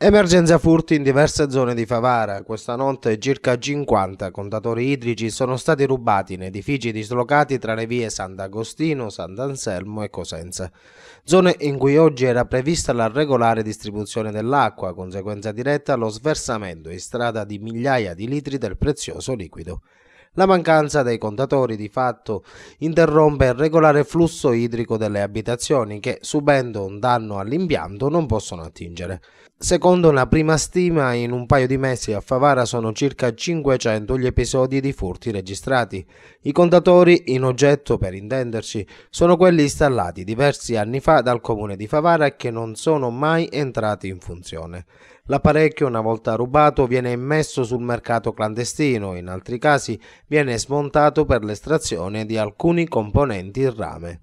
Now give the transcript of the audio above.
Emergenza furti in diverse zone di Favara. Questa notte circa 50 contatori idrici sono stati rubati in edifici dislocati tra le vie Sant'Agostino, Sant'Anselmo e Cosenza. Zone in cui oggi era prevista la regolare distribuzione dell'acqua, conseguenza diretta allo sversamento in strada di migliaia di litri del prezioso liquido. La mancanza dei contatori di fatto interrompe il regolare flusso idrico delle abitazioni che, subendo un danno all'impianto, non possono attingere. Secondo una prima stima, in un paio di mesi a Favara sono circa 500 gli episodi di furti registrati. I contatori in oggetto, per intenderci, sono quelli installati diversi anni fa dal comune di Favara e che non sono mai entrati in funzione. L'apparecchio, una volta rubato, viene immesso sul mercato clandestino, in altri casi viene smontato per l'estrazione di alcuni componenti in rame.